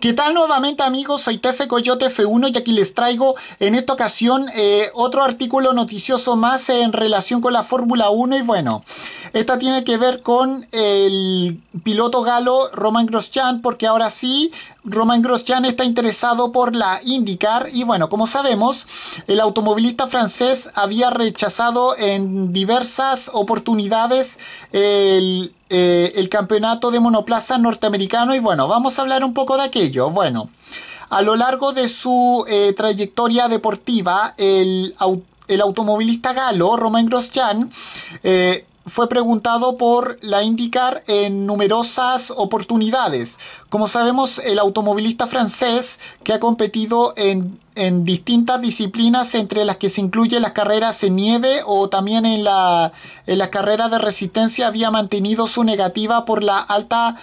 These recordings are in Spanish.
¿Qué tal nuevamente amigos? Soy Tefe Coyote F1 y aquí les traigo en esta ocasión eh, otro artículo noticioso más en relación con la Fórmula 1 y bueno, esta tiene que ver con el piloto galo Roman Grosjean porque ahora sí Romain Grosjean está interesado por la IndyCar y bueno, como sabemos, el automovilista francés había rechazado en diversas oportunidades eh, el, campeonato de monoplaza norteamericano y bueno, vamos a hablar un poco de aquello. Bueno, a lo largo de su eh, trayectoria deportiva, el, automovilista galo, Romain Grosjean, eh, fue preguntado por la IndyCar en numerosas oportunidades. Como sabemos, el automovilista francés que ha competido en, en, distintas disciplinas, entre las que se incluyen las carreras en nieve o también en la, en carrera de resistencia, había mantenido su negativa por la alta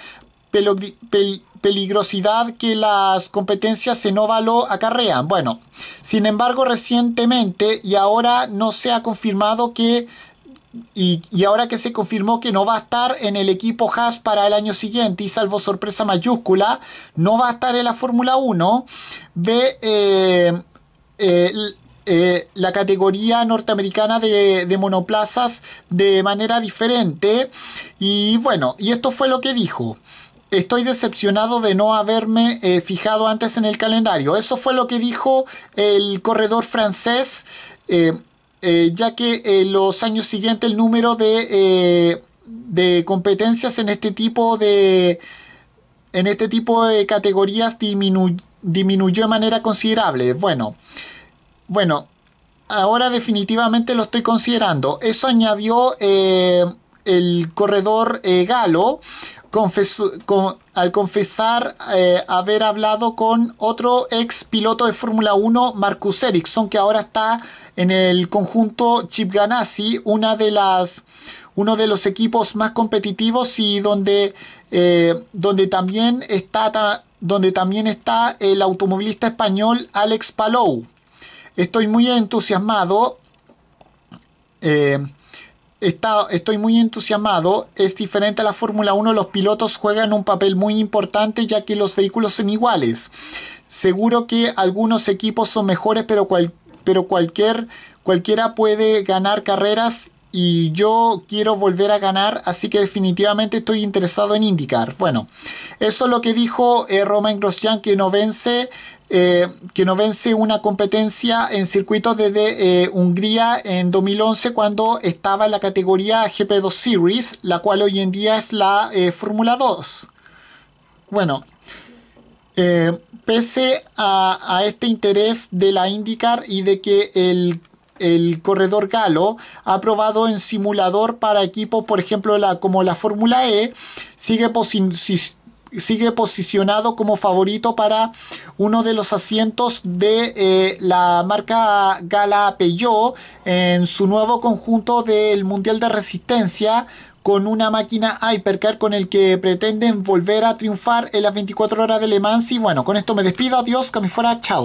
peligrosidad que las competencias en óvalo acarrean. Bueno, sin embargo, recientemente y ahora no se ha confirmado que y, ahora que se confirmó que no va a estar en el equipo Haas para el año siguiente, y salvo sorpresa mayúscula, no va a estar en la Fórmula 1, ve eh, eh, eh, la categoría norteamericana de, de, monoplazas de manera diferente. Y bueno, y esto fue lo que dijo. Estoy decepcionado de no haberme fijado antes en el calendario. Eso fue lo que dijo el corredor francés. Eh, ya que en eh, los años siguientes el número de, eh, de, competencias en este tipo de en este tipo de categorías disminuyó de manera considerable. Bueno, bueno, ahora definitivamente lo estoy considerando. Eso añadió el corredor galo al confesar haber hablado con otro ex piloto de Fórmula 1, Marcus Ericsson, que ahora está en el conjunto Chip Ganassi, uno de los equipos más competitivos y eh, donde, también está... el automovilista español Alex Palou. Estoy muy entusiasmado. Eh, estoy muy entusiasmado. Es diferente a la Fórmula 1. Los pilotos juegan un papel muy importante ya que los vehículos son iguales. Seguro que algunos equipos son mejores, pero cualquier pero cualquier, cualquiera puede ganar carreras y yo quiero volver a ganar, así que definitivamente estoy interesado en indicar. Bueno, eso es lo que dijo eh, Romain Grosjean que no vence. Eh, no vence una competencia en circuitos desde eh, Hungría en 2011 cuando estaba en la categoría GP2 Series, la cual hoy en día es la Fórmula 2. Bueno, eh, pese a, este interés de la IndyCar y de que el, corredor galo ha probado en simulador para equipos, por ejemplo, la, como la Fórmula E, sigue sigue posicionado como favorito para uno de los asientos de eh, la marca Gala Peugeot en su nuevo conjunto del Mundial de Resistencia con una máquina Hypercar con el que pretenden volver a triunfar en las 24 horas de Le Mans. Y bueno, con esto me despido, adiós, que me fuera, chao.